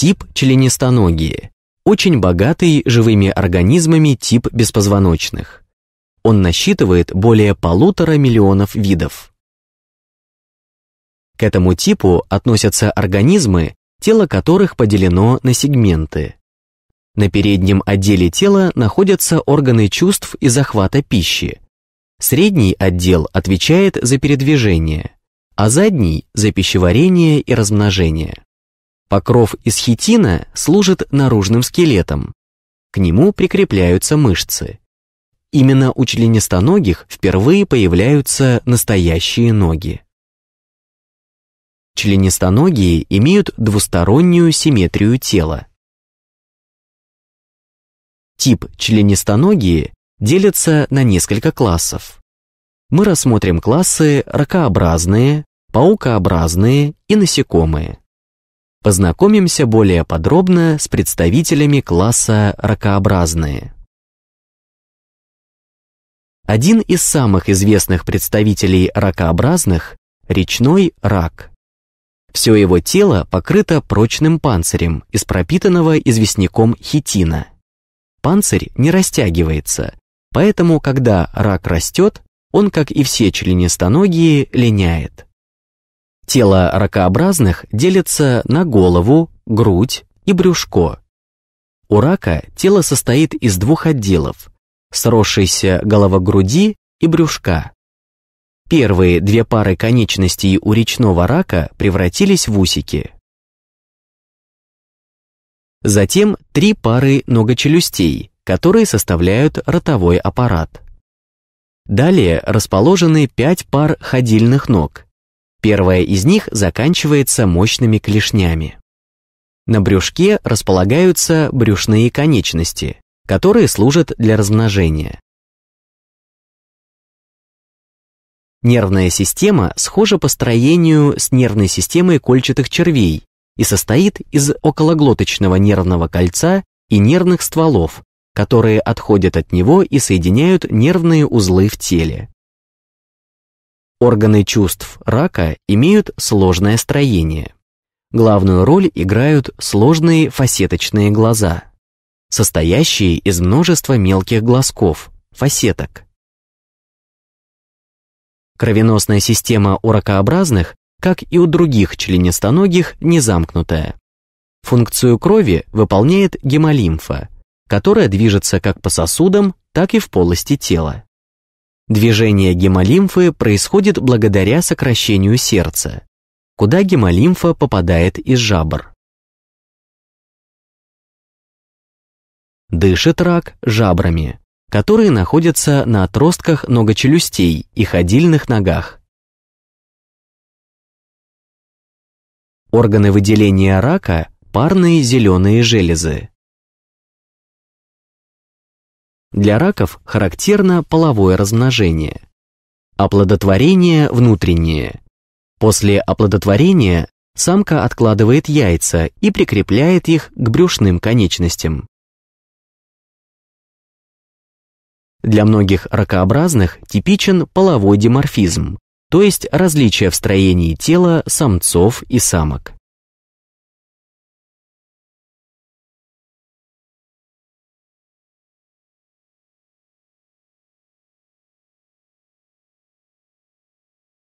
Тип членистоногие. Очень богатый живыми организмами тип беспозвоночных. Он насчитывает более полутора миллионов видов. К этому типу относятся организмы, тело которых поделено на сегменты. На переднем отделе тела находятся органы чувств и захвата пищи. Средний отдел отвечает за передвижение, а задний – за пищеварение и размножение. Покров из хитина служит наружным скелетом. К нему прикрепляются мышцы. Именно у членистоногих впервые появляются настоящие ноги. Членистоногие имеют двустороннюю симметрию тела. Тип членистоногие делится на несколько классов. Мы рассмотрим классы ракообразные, паукообразные и насекомые. Познакомимся более подробно с представителями класса ракообразные. Один из самых известных представителей ракообразных – речной рак. Все его тело покрыто прочным панцирем из пропитанного известняком хитина. Панцирь не растягивается, поэтому, когда рак растет, он, как и все членистоногие, линяет. Тело ракообразных делится на голову, грудь и брюшко. У рака тело состоит из двух отделов – сросшейся голова груди и брюшка. Первые две пары конечностей у речного рака превратились в усики. Затем три пары многочелюстей, которые составляют ротовой аппарат. Далее расположены пять пар ходильных ног – Первая из них заканчивается мощными клешнями. На брюшке располагаются брюшные конечности, которые служат для размножения. Нервная система схожа по строению с нервной системой кольчатых червей и состоит из окологлоточного нервного кольца и нервных стволов, которые отходят от него и соединяют нервные узлы в теле. Органы чувств рака имеют сложное строение. Главную роль играют сложные фасеточные глаза, состоящие из множества мелких глазков, фасеток. Кровеносная система у ракообразных, как и у других членистоногих, не замкнутая. Функцию крови выполняет гемолимфа, которая движется как по сосудам, так и в полости тела. Движение гемолимфы происходит благодаря сокращению сердца, куда гемолимфа попадает из жабр. Дышит рак жабрами, которые находятся на отростках многочелюстей и ходильных ногах. Органы выделения рака – парные зеленые железы. Для раков характерно половое размножение. Оплодотворение внутреннее. После оплодотворения самка откладывает яйца и прикрепляет их к брюшным конечностям. Для многих ракообразных типичен половой диморфизм, то есть различие в строении тела самцов и самок.